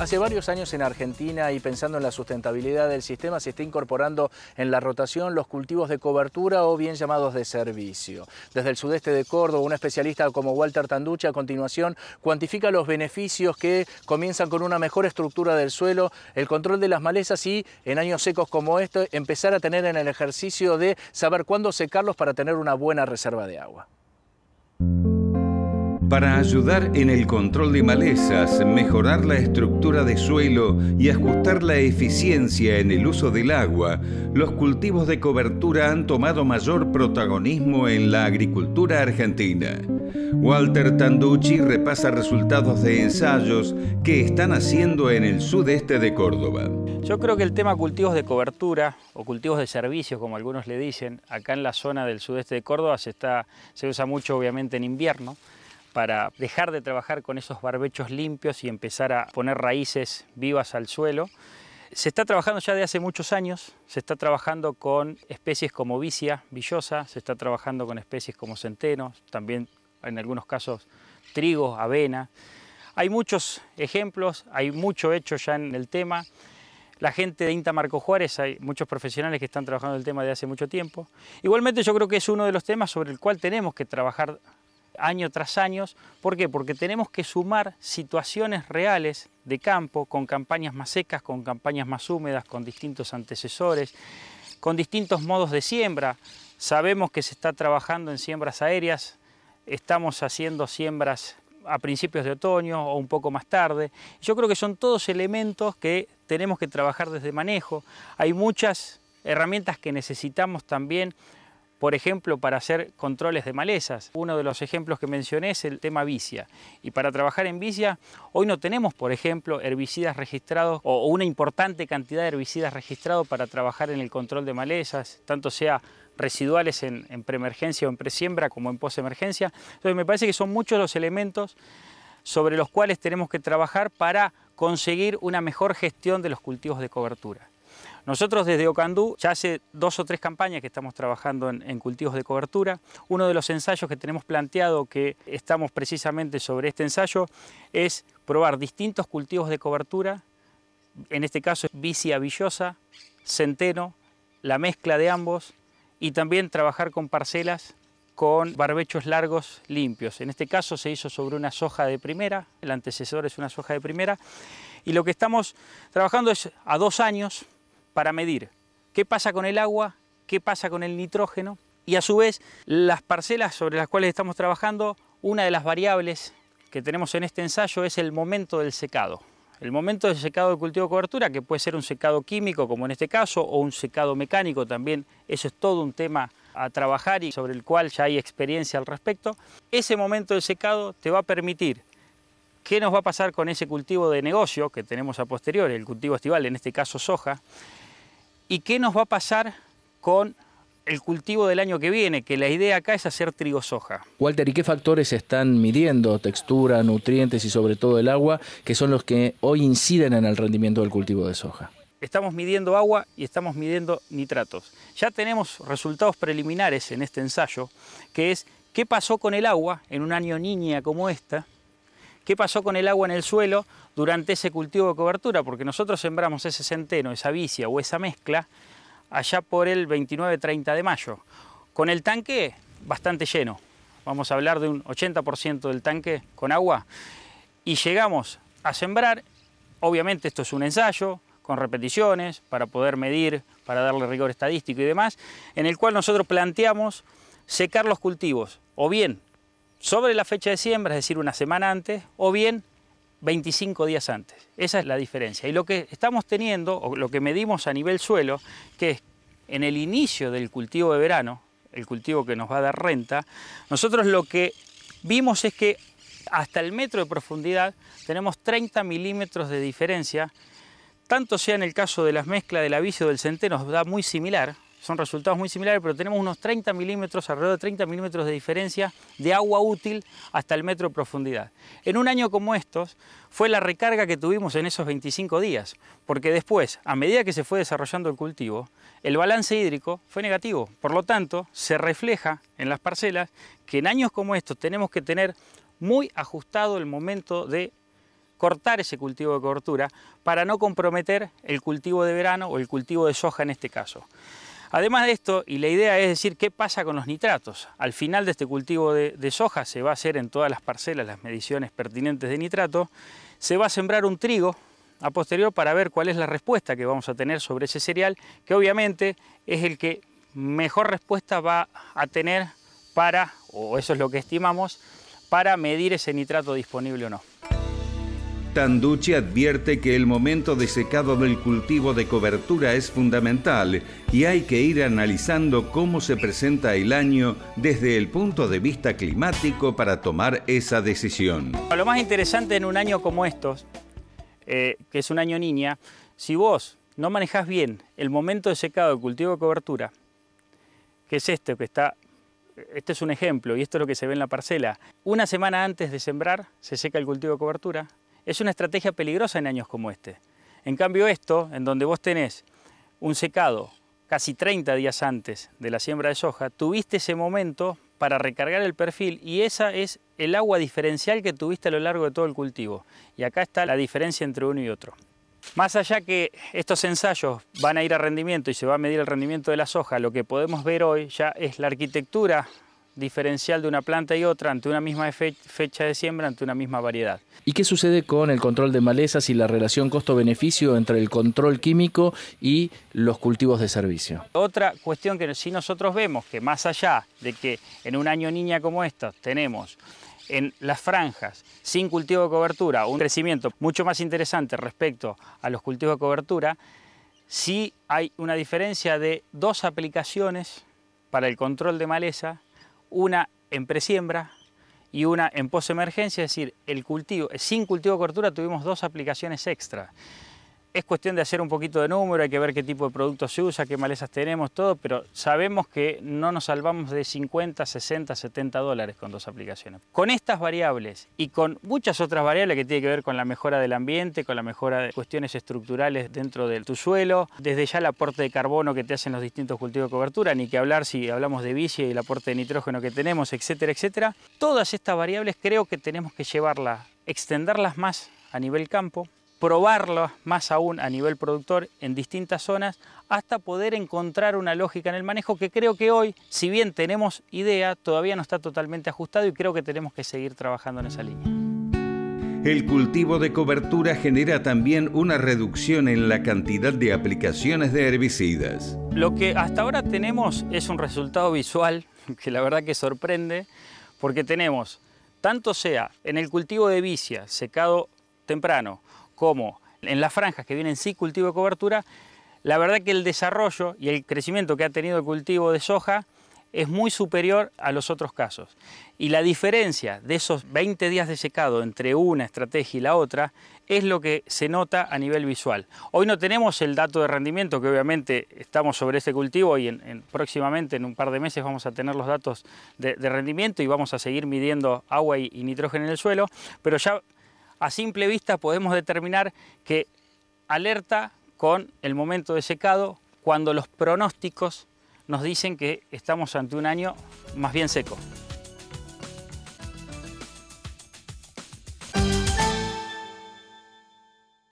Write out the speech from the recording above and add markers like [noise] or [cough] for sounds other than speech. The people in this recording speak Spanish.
Hace varios años en Argentina y pensando en la sustentabilidad del sistema se está incorporando en la rotación los cultivos de cobertura o bien llamados de servicio. Desde el sudeste de Córdoba, un especialista como Walter Tanducha, a continuación cuantifica los beneficios que comienzan con una mejor estructura del suelo, el control de las malezas y en años secos como este empezar a tener en el ejercicio de saber cuándo secarlos para tener una buena reserva de agua para ayudar en el control de malezas, mejorar la estructura de suelo y ajustar la eficiencia en el uso del agua, los cultivos de cobertura han tomado mayor protagonismo en la agricultura argentina. Walter Tanducci repasa resultados de ensayos que están haciendo en el sudeste de Córdoba. Yo creo que el tema cultivos de cobertura o cultivos de servicios, como algunos le dicen, acá en la zona del sudeste de Córdoba se, se usa mucho obviamente en invierno para dejar de trabajar con esos barbechos limpios y empezar a poner raíces vivas al suelo. Se está trabajando ya de hace muchos años, se está trabajando con especies como vicia, villosa, se está trabajando con especies como centeno, también en algunos casos trigo, avena. Hay muchos ejemplos, hay mucho hecho ya en el tema. La gente de INTA Marco Juárez, hay muchos profesionales que están trabajando el tema de hace mucho tiempo. Igualmente yo creo que es uno de los temas sobre el cual tenemos que trabajar año tras año. ¿Por qué? Porque tenemos que sumar situaciones reales de campo con campañas más secas, con campañas más húmedas, con distintos antecesores, con distintos modos de siembra. Sabemos que se está trabajando en siembras aéreas, estamos haciendo siembras a principios de otoño o un poco más tarde. Yo creo que son todos elementos que tenemos que trabajar desde manejo. Hay muchas herramientas que necesitamos también por ejemplo, para hacer controles de malezas. Uno de los ejemplos que mencioné es el tema vicia. Y para trabajar en vicia, hoy no tenemos, por ejemplo, herbicidas registrados o una importante cantidad de herbicidas registrados para trabajar en el control de malezas, tanto sea residuales en, en preemergencia o en presiembra como en posemergencia. Entonces me parece que son muchos los elementos sobre los cuales tenemos que trabajar para conseguir una mejor gestión de los cultivos de cobertura. Nosotros desde Ocandú ya hace dos o tres campañas que estamos trabajando en, cultivos de cobertura. Uno de los ensayos que tenemos planteado, que estamos precisamente sobre este ensayo, es probar distintos cultivos de cobertura, en este caso vicia villosa, centeno, la mezcla de ambos y también trabajar con parcelas con barbechos largos limpios. En este caso se hizo sobre una soja de primera, el antecesor es una soja de primera, y lo que estamos trabajando es a dos años para medir qué pasa con el agua, qué pasa con el nitrógeno y a su vez las parcelas sobre las cuales estamos trabajando, una de las variables que tenemos en este ensayo es el momento del secado. El momento del secado de cultivo de cobertura, que puede ser un secado químico como en este caso, o un secado mecánico también, eso es todo un tema a trabajar y sobre el cual ya hay experiencia al respecto. Ese momento del secado te va a permitir qué nos va a pasar con ese cultivo de negocio que tenemos a posteriori, el cultivo estival, en este caso soja, ¿Y qué nos va a pasar con el cultivo del año que viene? Que la idea acá es hacer trigo soja. Walter, ¿y qué factores están midiendo? Textura, nutrientes y sobre todo el agua, que son los que hoy inciden en el rendimiento del cultivo de soja. Estamos midiendo agua y estamos midiendo nitratos. Ya tenemos resultados preliminares en este ensayo, que es qué pasó con el agua en un año niña como esta, qué pasó con el agua en el suelo durante ese cultivo de cobertura, porque nosotros sembramos ese centeno, esa vicia o esa mezcla allá por el 29-30 de mayo, con el tanque bastante lleno, vamos a hablar de un 80% del tanque con agua, y llegamos a sembrar, obviamente esto es un ensayo, con repeticiones, para poder medir, para darle rigor estadístico y demás, en el cual nosotros planteamos secar los cultivos, o bien sobre la fecha de siembra, es decir, una semana antes, o bien 25 días antes. Esa es la diferencia. Y lo que estamos teniendo, o lo que medimos a nivel suelo, que es en el inicio del cultivo de verano, el cultivo que nos va a dar renta, nosotros lo que vimos es que hasta el metro de profundidad tenemos 30 milímetros de diferencia, tanto sea en el caso de las mezclas del aviso del centeno, nos da muy similar, son resultados muy similares, pero tenemos unos 30 milímetros, alrededor de 30 milímetros de diferencia de agua útil hasta el metro de profundidad. En un año como estos fue la recarga que tuvimos en esos 25 días, porque después, a medida que se fue desarrollando el cultivo, el balance hídrico fue negativo. Por lo tanto, se refleja en las parcelas que en años como estos tenemos que tener muy ajustado el momento de cortar ese cultivo de cobertura para no comprometer el cultivo de verano o el cultivo de soja en este caso. Además de esto, y la idea es decir qué pasa con los nitratos. Al final de este cultivo de, soja se va a hacer en todas las parcelas las mediciones pertinentes de nitrato, se va a sembrar un trigo a posterior para ver cuál es la respuesta que vamos a tener sobre ese cereal, que obviamente es el que mejor respuesta va a tener para, o eso es lo que estimamos, para medir ese nitrato disponible o no. Tanducci advierte que el momento de secado del cultivo de cobertura es fundamental y hay que ir analizando cómo se presenta el año desde el punto de vista climático para tomar esa decisión. Lo más interesante en un año como estos, eh, que es un año niña, si vos no manejás bien el momento de secado del cultivo de cobertura, que es este que está este es un ejemplo y esto es lo que se ve en la parcela. Una semana antes de sembrar se seca el cultivo de cobertura, es una estrategia peligrosa en años como este. En cambio esto, en donde vos tenés un secado casi 30 días antes de la siembra de soja, tuviste ese momento para recargar el perfil y esa es el agua diferencial que tuviste a lo largo de todo el cultivo. Y acá está la diferencia entre uno y otro. Más allá que estos ensayos van a ir a rendimiento y se va a medir el rendimiento de la soja, lo que podemos ver hoy ya es la arquitectura diferencial de una planta y otra ante una misma fecha de siembra, ante una misma variedad. ¿Y qué sucede con el control de malezas y la relación costo-beneficio entre el control químico y los cultivos de servicio? Otra cuestión que si nosotros vemos, que más allá de que en un año niña como estos tenemos en las franjas sin cultivo de cobertura un crecimiento mucho más interesante respecto a los cultivos de cobertura, si hay una diferencia de dos aplicaciones para el control de maleza una en presiembra y una en posemergencia, es decir, el cultivo, sin cultivo de cortura tuvimos dos aplicaciones extra es cuestión de hacer un poquito de número, hay que ver qué tipo de productos se usa, qué malezas tenemos, todo, pero sabemos que no nos salvamos de 50, 60, 70 dólares con dos aplicaciones. Con estas variables y con muchas otras variables que tienen que ver con la mejora del ambiente, con la mejora de cuestiones estructurales dentro de tu suelo, desde ya el aporte de carbono que te hacen los distintos cultivos de cobertura, ni que hablar si hablamos de bici y el aporte de nitrógeno que tenemos, etcétera, etcétera. Todas estas variables creo que tenemos que llevarlas, extenderlas más a nivel campo, probarlo más aún a nivel productor en distintas zonas hasta poder encontrar una lógica en el manejo que creo que hoy, si bien tenemos idea, todavía no está totalmente ajustado y creo que tenemos que seguir trabajando en esa línea. El cultivo de cobertura genera también una reducción en la cantidad de aplicaciones de herbicidas. Lo que hasta ahora tenemos es un resultado visual [laughs] que la verdad que sorprende, porque tenemos, tanto sea en el cultivo de vicia, secado temprano, como en las franjas que vienen sí cultivo de cobertura, la verdad que el desarrollo y el crecimiento que ha tenido el cultivo de soja es muy superior a los otros casos. Y la diferencia de esos 20 días de secado entre una estrategia y la otra es lo que se nota a nivel visual. Hoy no tenemos el dato de rendimiento, que obviamente estamos sobre este cultivo y en, próximamente, en un par de meses, vamos a tener los datos de, rendimiento y vamos a seguir midiendo agua y nitrógeno en el suelo, pero ya a simple vista podemos determinar que alerta con el momento de secado cuando los pronósticos nos dicen que estamos ante un año más bien seco.